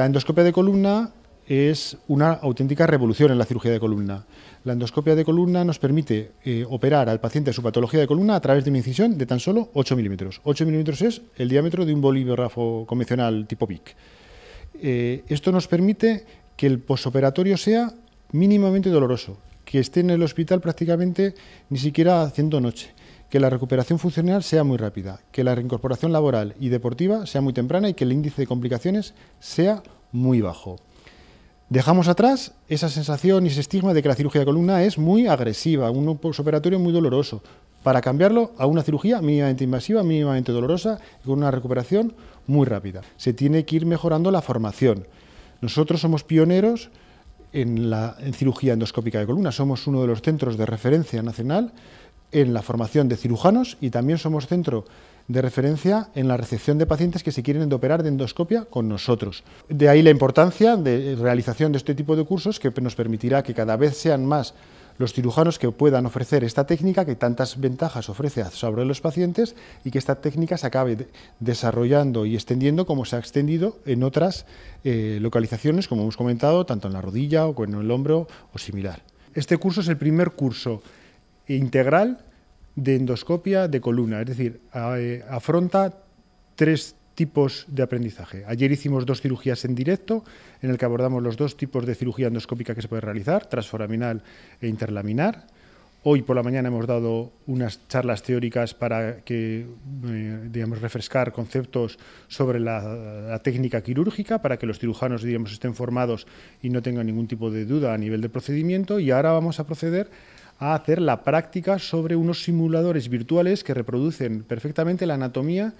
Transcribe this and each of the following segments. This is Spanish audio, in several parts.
La endoscopia de columna es una auténtica revolución en la cirugía de columna. La endoscopia de columna nos permite eh, operar al paciente su patología de columna a través de una incisión de tan solo 8 milímetros. 8 milímetros es el diámetro de un bolígrafo convencional tipo PIC. Eh, esto nos permite que el posoperatorio sea mínimamente doloroso, que esté en el hospital prácticamente ni siquiera haciendo noche, que la recuperación funcional sea muy rápida, que la reincorporación laboral y deportiva sea muy temprana y que el índice de complicaciones sea muy bajo. Dejamos atrás esa sensación y ese estigma de que la cirugía de columna es muy agresiva, un operatorio muy doloroso, para cambiarlo a una cirugía mínimamente invasiva, mínimamente dolorosa y con una recuperación muy rápida. Se tiene que ir mejorando la formación. Nosotros somos pioneros en la en cirugía endoscópica de columna, somos uno de los centros de referencia nacional en la formación de cirujanos y también somos centro de referencia en la recepción de pacientes que se quieren operar de endoscopia con nosotros. De ahí la importancia de realización de este tipo de cursos que nos permitirá que cada vez sean más los cirujanos que puedan ofrecer esta técnica que tantas ventajas ofrece sobre los pacientes y que esta técnica se acabe desarrollando y extendiendo como se ha extendido en otras eh, localizaciones, como hemos comentado, tanto en la rodilla o en el hombro o similar. Este curso es el primer curso integral de endoscopia de columna, es decir, eh, afronta tres tipos de aprendizaje. Ayer hicimos dos cirugías en directo, en el que abordamos los dos tipos de cirugía endoscópica que se puede realizar, transforaminal e interlaminar. Hoy por la mañana hemos dado unas charlas teóricas para que, eh, digamos, refrescar conceptos sobre la, técnica quirúrgica, para que los cirujanos, digamos, estén formados y no tengan ningún tipo de duda a nivel de procedimiento. Y ahora vamos a proceder a hacer la práctica sobre unos simuladores virtuales que reproducen perfectamente la anatomía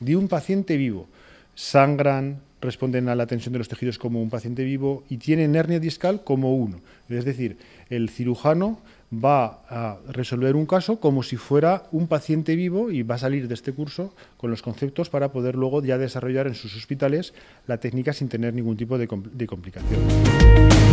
de un paciente vivo. Sangran, responden a la tensión de los tejidos como un paciente vivo y tienen hernia discal como uno. Es decir, el cirujano va a resolver un caso como si fuera un paciente vivo y va a salir de este curso con los conceptos para poder luego ya desarrollar en sus hospitales la técnica sin tener ningún tipo de, complicación.